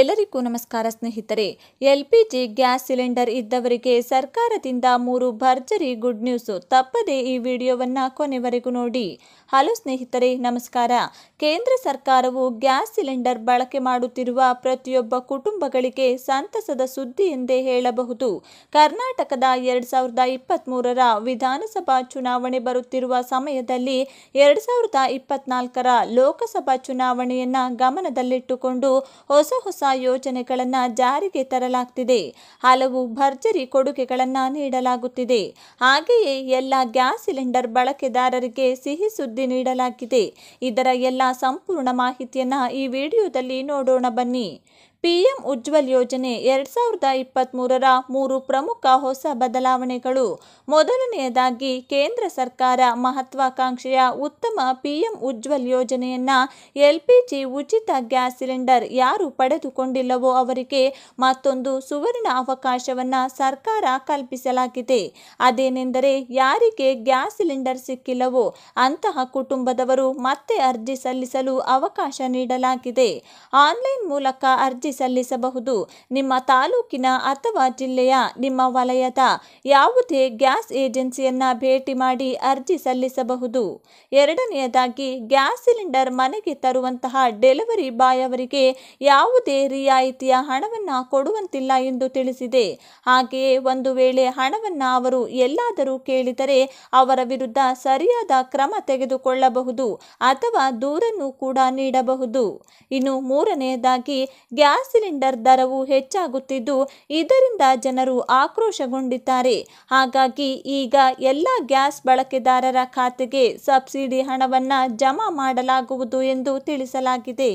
ಎಲ್ಲರಿಗೂ ನಮಸ್ಕಾರ ಸ್ನೇಹಿತರೆ L P G gas cylinder ಇದ್ದವರಿಗೆ ಸರ್ಕಾರದಿಂದ ಮೂರು ಭರ್ಜರಿ ಗುಡ್ ನ್ಯೂಸ್ ತಪ್ಪದೆ ಈ ವಿಡಿಯೋವನ್ನು ಕೊನೆವರೆಗೂ ನೋಡಿ ಹಲೋ ಸ್ನೇಹಿತರೆ ನಮಸ್ಕಾರ ಕೇಂದ್ರ ಸರ್ಕಾರವು ಗ್ಯಾಸ್ ಸಿಲಿಂಡರ್ ಬಳಕೆ ಮಾಡುತ್ತಿರುವ ಪ್ರತಿಯೊಬ್ಬ ಕುಟುಂಬಗಳಿಗೆ ಸಂತಸದ ಸುದ್ದಿ ಎಂದೇ ಹೇಳಬಹುದು ಕರ್ನಾಟಕದ ಎರಡು ಸಾವಿರದ ಇಪ್ಪತ್ತ್ಮೂರರ ವಿಧಾನಸಭಾ ಚುನಾವಣೆ ಬರುತ್ತಿರುವ ಸಮಯದಲ್ಲಿ ಎರಡು ಸಾವಿರದ ಇಪ್ಪತ್ನಾಲ್ಕರ ಲೋಕಸಭಾ ಚುನಾವಣೆಯನ್ನ ಗಮನದಲ್ಲಿಟ್ಟುಕೊಂಡು ಹೊಸ ಹೊಸ ಹೊಸ ಯೋಜನೆಗಳನ್ನು ಜಾರಿಗೆ ತರಲಾಗ್ತಿದೆ ಹಲವು ಭರ್ಜರಿ ಕೊಡುಗೆಗಳನ್ನು ನೀಡಲಾಗುತ್ತಿದೆ ಹಾಗೆಯೇ ಎಲ್ಲ ಗ್ಯಾಸ್ ಸಿಲಿಂಡರ್ ಬಳಕೆದಾರರಿಗೆ ಸಿಹಿ ಸುದ್ದಿ ನೀಡಲಾಗಿದೆ ಇದರ ಎಲ್ಲ ಸಂಪೂರ್ಣ ಮಾಹಿತಿಯನ್ನು ಈ ವಿಡಿಯೋದಲ್ಲಿ ನೋಡೋಣ ಬನ್ನಿ ಪಿಎಂ ಉಜ್ವಲ್ ಯೋಜನೆ ಎರಡ್ ಸಾವಿರದ ಇಪ್ಪತ್ತ್ಮೂರರ ಮೂರು ಪ್ರಮುಖ ಹೊಸ ಬದಲಾವಣೆಗಳು ಮೊದಲನೆಯದಾಗಿ ಕೇಂದ್ರ ಸರ್ಕಾರ ಮಹತ್ವಾಕಾಂಕ್ಷೆಯ ಉತ್ತಮ ಪಿಎಂ ಉಜ್ವಲ್ ಯೋಜನೆಯನ್ನ ಎಲ್ಪಿಜಿ ಉಚಿತ ಗ್ಯಾಸ್ ಸಿಲಿಂಡರ್ ಯಾರು ಪಡೆದುಕೊಂಡಿಲ್ಲವೋ ಅವರಿಗೆ ಮತ್ತೊಂದು ಸುವರ್ಣ ಅವಕಾಶವನ್ನ ಸರ್ಕಾರ ಕಲ್ಪಿಸಲಾಗಿದೆ ಅದೇನೆಂದರೆ ಯಾರಿಗೆ ಗ್ಯಾಸ್ ಸಿಲಿಂಡರ್ ಸಿಕ್ಕಿಲ್ಲವೋ ಅಂತಹ ಕುಟುಂಬದವರು ಮತ್ತೆ ಅರ್ಜಿ ಸಲ್ಲಿಸಲು ಅವಕಾಶ ನೀಡಲಾಗಿದೆ ಆನ್ಲೈನ್ ಮೂಲಕ ಅರ್ಜಿ ಸಲ್ಲಿಸಬಹುದು ನಿಮ್ಮ ತಾಲೂಕಿನ ಅಥವಾ ಜಿಲ್ಲೆಯ ನಿಮ್ಮ ವಲಯದ ಯಾವುದೇ ಗ್ಯಾಸ್ ಏಜೆನ್ಸಿಯನ್ನ ಭೇಟಿ ಮಾಡಿ ಅರ್ಜಿ ಸಲ್ಲಿಸಬಹುದು ಎರಡನೆಯದಾಗಿ ಗ್ಯಾಸ್ ಸಿಲಿಂಡರ್ ಮನೆಗೆ ತರುವಂತಹ ಡೆಲಿವರಿ ಬಾಯ್ ಅವರಿಗೆ ಯಾವುದೇ ರಿಯಾಯಿತಿಯ ಹಣವನ್ನು ಕೊಡುವಂತಿಲ್ಲ ಎಂದು ತಿಳಿಸಿದೆ ಹಾಗೆಯೇ ಒಂದು ವೇಳೆ ಹಣವನ್ನು ಅವರು ಎಲ್ಲಾದರೂ ಕೇಳಿದರೆ ಅವರ ವಿರುದ್ಧ ಸರಿಯಾದ ಕ್ರಮ ತೆಗೆದುಕೊಳ್ಳಬಹುದು ಅಥವಾ ದೂರನ್ನು ಕೂಡ ನೀಡಬಹುದು ಇನ್ನು ಮೂರನೆಯದಾಗಿ ಗ್ಯಾಸ್ ಗ್ಯಾಸ್ ಸಿಲಿಂಡರ್ ದರವು ಹೆಚ್ಚಾಗುತ್ತಿದ್ದು ಇದರಿಂದ ಜನರು ಆಕ್ರೋಶಗೊಂಡಿದ್ದಾರೆ ಹಾಗಾಗಿ ಈಗ ಎಲ್ಲ ಗ್ಯಾಸ್ ಬಳಕೆದಾರರ ಖಾತೆಗೆ ಸಬ್ಸಿಡಿ ಹಣವನ್ನು ಜಮಾ ಮಾಡಲಾಗುವುದು ಎಂದು ತಿಳಿಸಲಾಗಿದೆ